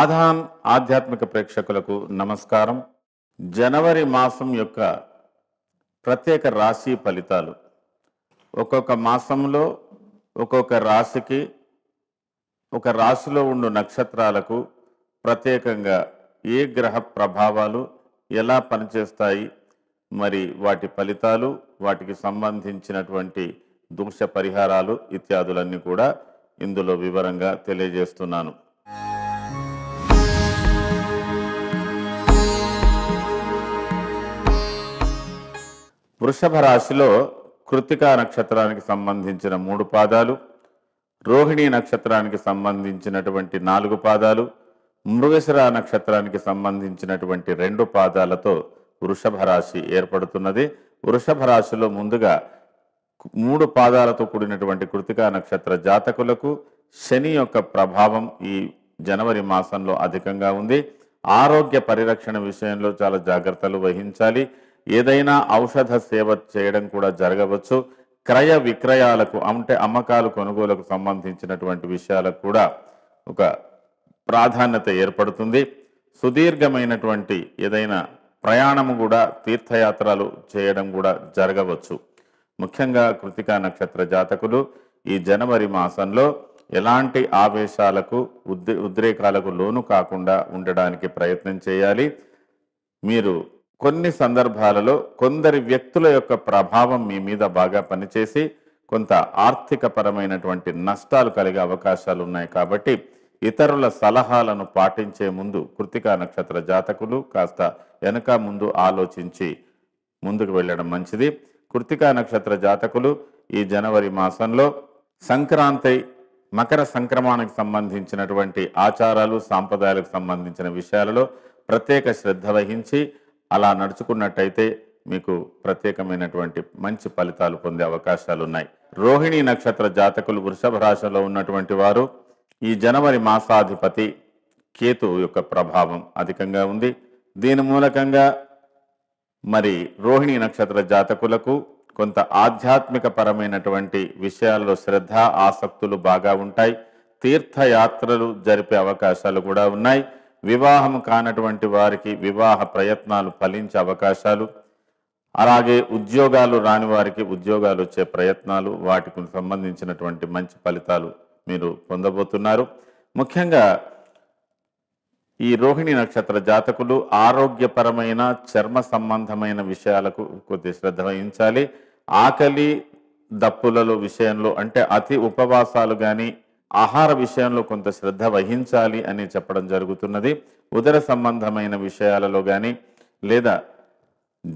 ఆధాన్ ఆధ్యాత్మిక ప్రేక్షకులకు నమస్కారం జనవరి మాసం యొక్క ప్రత్యేక రాశి ఫలితాలు ఒక్కొక్క మాసంలో ఒక్కొక్క రాశికి ఒక రాశిలో ఉండు నక్షత్రాలకు ప్రత్యేకంగా ఏ గ్రహ ప్రభావాలు ఎలా పనిచేస్తాయి మరి వాటి ఫలితాలు వాటికి సంబంధించినటువంటి దోష పరిహారాలు ఇత్యాదులన్నీ కూడా ఇందులో వివరంగా తెలియజేస్తున్నాను వృషభ రాశిలో కృతికా నక్షత్రానికి సంబంధించిన మూడు పాదాలు రోహిణీ నక్షత్రానికి సంబంధించినటువంటి నాలుగు పాదాలు మృగశిర నక్షత్రానికి సంబంధించినటువంటి రెండు పాదాలతో వృషభ రాశి ఏర్పడుతున్నది వృషభ రాశిలో ముందుగా మూడు పాదాలతో కూడినటువంటి కృతికా నక్షత్ర జాతకులకు శని యొక్క ప్రభావం ఈ జనవరి మాసంలో అధికంగా ఉంది ఆరోగ్య పరిరక్షణ విషయంలో చాలా జాగ్రత్తలు వహించాలి ఏదైనా ఔషధ సేవ చేయడం కూడా జరగవచ్చు క్రయ విక్రయాలకు అంటే అమ్మకాలు కొనుగోలకు సంబంధించినటువంటి విషయాలకు కూడా ఒక ప్రాధాన్యత ఏర్పడుతుంది సుదీర్ఘమైనటువంటి ఏదైనా ప్రయాణము కూడా తీర్థయాత్రలు చేయడం కూడా జరగవచ్చు ముఖ్యంగా కృతికా నక్షత్ర జాతకులు ఈ జనవరి మాసంలో ఎలాంటి ఆవేశాలకు ఉద్రేకాలకు లోను కాకుండా ఉండడానికి ప్రయత్నం చేయాలి మీరు కొన్ని సందర్భాలలో కొందరి వ్యక్తుల యొక్క ప్రభావం మీ మీద బాగా పనిచేసి కొంత ఆర్థిక పరమైనటువంటి నష్టాలు కలిగే అవకాశాలు ఉన్నాయి కాబట్టి ఇతరుల సలహాలను పాటించే ముందు కృతికా నక్షత్ర జాతకులు కాస్త వెనక ముందు ఆలోచించి ముందుకు వెళ్ళడం మంచిది కృతికా నక్షత్ర జాతకులు ఈ జనవరి మాసంలో సంక్రాంతి మకర సంక్రమణకు సంబంధించినటువంటి ఆచారాలు సాంప్రదాయాలకు సంబంధించిన విషయాలలో ప్రత్యేక శ్రద్ధ వహించి అలా నడుచుకున్నట్టయితే మీకు ప్రత్యేకమైనటువంటి మంచి ఫలితాలు పొందే అవకాశాలు ఉన్నాయి రోహిణి నక్షత్ర జాతకులు వృషభ రాశిలో ఉన్నటువంటి వారు ఈ జనవరి మాసాధిపతి కేతు యొక్క ప్రభావం అధికంగా ఉంది దీని మూలకంగా మరి రోహిణి నక్షత్ర జాతకులకు కొంత ఆధ్యాత్మిక పరమైనటువంటి విషయాల్లో శ్రద్ధ ఆసక్తులు బాగా ఉంటాయి తీర్థయాత్రలు జరిపే అవకాశాలు కూడా ఉన్నాయి వివాహం కానటువంటి వారికి వివాహ ప్రయత్నాలు ఫలించే అవకాశాలు అలాగే ఉద్యోగాలు రాని వారికి ఉద్యోగాలు వచ్చే ప్రయత్నాలు వాటికి సంబంధించినటువంటి మంచి ఫలితాలు మీరు పొందబోతున్నారు ముఖ్యంగా ఈ రోహిణి నక్షత్ర జాతకులు ఆరోగ్యపరమైన చర్మ సంబంధమైన విషయాలకు కొద్ది శ్రద్ధ వహించాలి ఆకలి దప్పులలో విషయంలో అంటే అతి ఉపవాసాలు కానీ ఆహార విషయంలో కొంత శ్రద్ధ వహించాలి అని చెప్పడం జరుగుతున్నది ఉదర సంబంధమైన విషయాలలో కానీ లేదా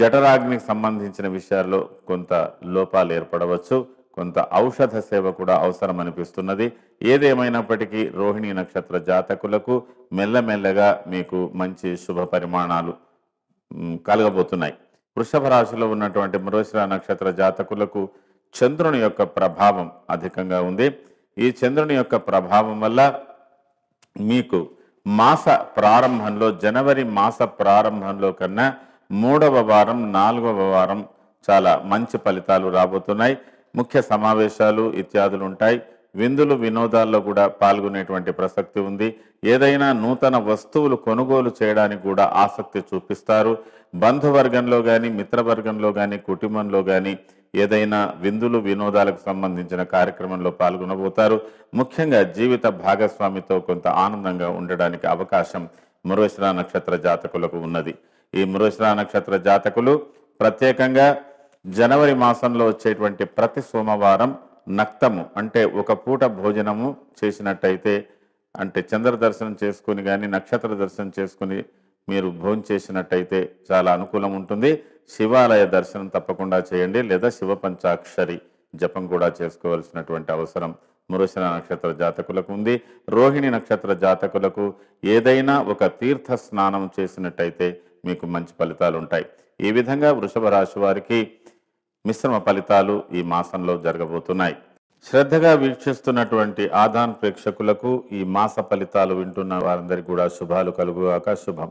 జఠరాగ్నికి సంబంధించిన విషయాల్లో కొంత లోపాలు ఏర్పడవచ్చు కొంత ఔషధ సేవ కూడా అవసరం అనిపిస్తున్నది ఏదేమైనప్పటికీ రోహిణి నక్షత్ర జాతకులకు మెల్లమెల్లగా మీకు మంచి శుభ పరిమాణాలు కలగబోతున్నాయి వృషభ రాశిలో ఉన్నటువంటి మృగశిర నక్షత్ర జాతకులకు చంద్రుని యొక్క ప్రభావం అధికంగా ఉంది ఈ చంద్రుని యొక్క ప్రభావం వల్ల మీకు మాస ప్రారంభంలో జనవరి మాస ప్రారంభంలో కన్నా మూడవ వారం నాలుగవ వారం చాలా మంచి ఫలితాలు రాబోతున్నాయి ముఖ్య సమావేశాలు ఇత్యాదులు ఉంటాయి విందులు వినోదాల్లో కూడా పాల్గొనేటువంటి ప్రసక్తి ఉంది ఏదైనా నూతన వస్తువులు కొనుగోలు చేయడానికి కూడా ఆసక్తి చూపిస్తారు బంధువర్గంలో కానీ మిత్రవర్గంలో కానీ కుటుంబంలో కానీ ఏదైనా విందులు వినోదాలకు సంబంధించిన కార్యక్రమంలో పాల్గొనబోతారు ముఖ్యంగా జీవిత భాగస్వామితో కొంత ఆనందంగా ఉండడానికి అవకాశం మురోశ్రా నక్షత్ర జాతకులకు ఉన్నది ఈ మురోశ్రా నక్షత్ర జాతకులు ప్రత్యేకంగా జనవరి మాసంలో వచ్చేటువంటి ప్రతి సోమవారం నక్తము అంటే ఒక పూట భోజనము చేసినట్టయితే అంటే చంద్ర దర్శనం చేసుకుని కానీ నక్షత్ర దర్శనం చేసుకుని మీరు భోజనం చేసినట్టయితే చాలా అనుకూలం ఉంటుంది శివాలయ దర్శనం తప్పకుండా చేయండి లేదా శివ పంచాక్షరి జపం కూడా చేసుకోవాల్సినటువంటి అవసరం మురుశన నక్షత్ర జాతకులకు ఉంది రోహిణి నక్షత్ర జాతకులకు ఏదైనా ఒక తీర్థ స్నానం చేసినట్టయితే మీకు మంచి ఫలితాలు ఉంటాయి ఈ విధంగా వృషభ రాశి వారికి మిశ్రమ ఫలితాలు ఈ మాసంలో జరగబోతున్నాయి శ్రద్ధగా వీక్షిస్తున్నటువంటి ఆదాన్ ప్రేక్షకులకు ఈ మాస ఫలితాలు వింటున్న వారందరికీ కూడా శుభాలు కలుగుగాక శుభం